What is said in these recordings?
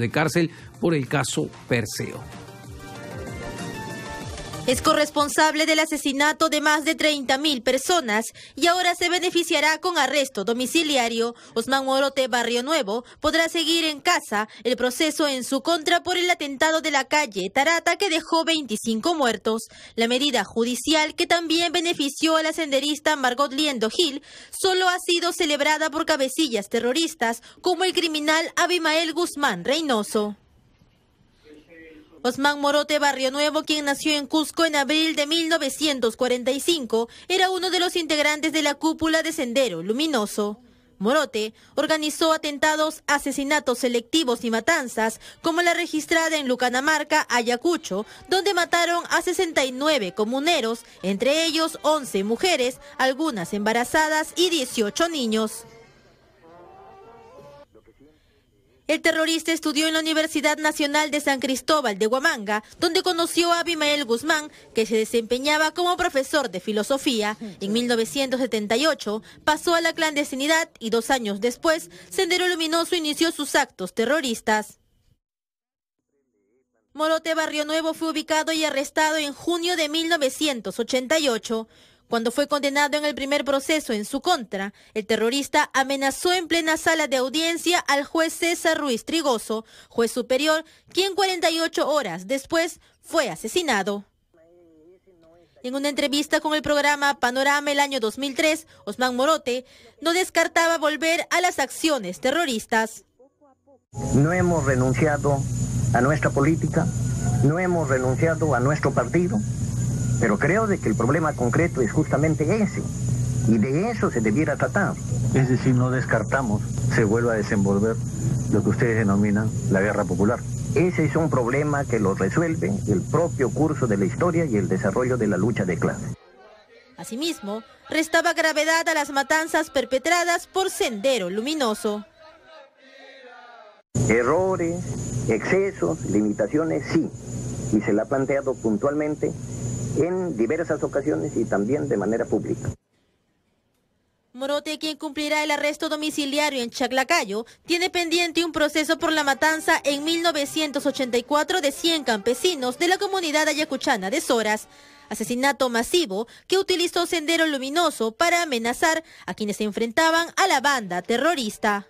de cárcel por el caso Perseo. Es corresponsable del asesinato de más de 30.000 personas y ahora se beneficiará con arresto domiciliario. Osman Orote Barrio Nuevo podrá seguir en casa el proceso en su contra por el atentado de la calle Tarata que dejó 25 muertos. La medida judicial que también benefició a la senderista Margot Liendo Gil solo ha sido celebrada por cabecillas terroristas como el criminal Abimael Guzmán Reynoso. Osman Morote Barrio Nuevo, quien nació en Cusco en abril de 1945, era uno de los integrantes de la cúpula de Sendero Luminoso. Morote organizó atentados, asesinatos selectivos y matanzas, como la registrada en Lucanamarca, Ayacucho, donde mataron a 69 comuneros, entre ellos 11 mujeres, algunas embarazadas y 18 niños. El terrorista estudió en la Universidad Nacional de San Cristóbal de Huamanga, donde conoció a Abimael Guzmán, que se desempeñaba como profesor de filosofía. En 1978 pasó a la clandestinidad y dos años después, Sendero Luminoso inició sus actos terroristas. Morote Barrio Nuevo fue ubicado y arrestado en junio de 1988. Cuando fue condenado en el primer proceso en su contra, el terrorista amenazó en plena sala de audiencia al juez César Ruiz Trigoso, juez superior, quien 48 horas después fue asesinado. En una entrevista con el programa Panorama el año 2003, Osman Morote no descartaba volver a las acciones terroristas. No hemos renunciado a nuestra política, no hemos renunciado a nuestro partido, pero creo de que el problema concreto es justamente ese. Y de eso se debiera tratar. Es decir, no descartamos, se vuelve a desenvolver lo que ustedes denominan la guerra popular. Ese es un problema que lo resuelve el propio curso de la historia y el desarrollo de la lucha de clase. Asimismo, restaba gravedad a las matanzas perpetradas por Sendero Luminoso. Errores, excesos, limitaciones, sí. Y se la ha planteado puntualmente en diversas ocasiones y también de manera pública. Morote, quien cumplirá el arresto domiciliario en Chaclacayo, tiene pendiente un proceso por la matanza en 1984 de 100 campesinos de la comunidad ayacuchana de Soras. Asesinato masivo que utilizó sendero luminoso para amenazar a quienes se enfrentaban a la banda terrorista.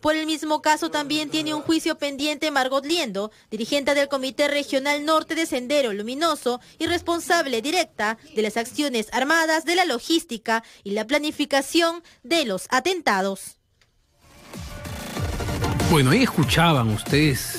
Por el mismo caso también tiene un juicio pendiente Margot Liendo, dirigente del Comité Regional Norte de Sendero Luminoso y responsable directa de las acciones armadas, de la logística y la planificación de los atentados. Bueno, ahí escuchaban ustedes.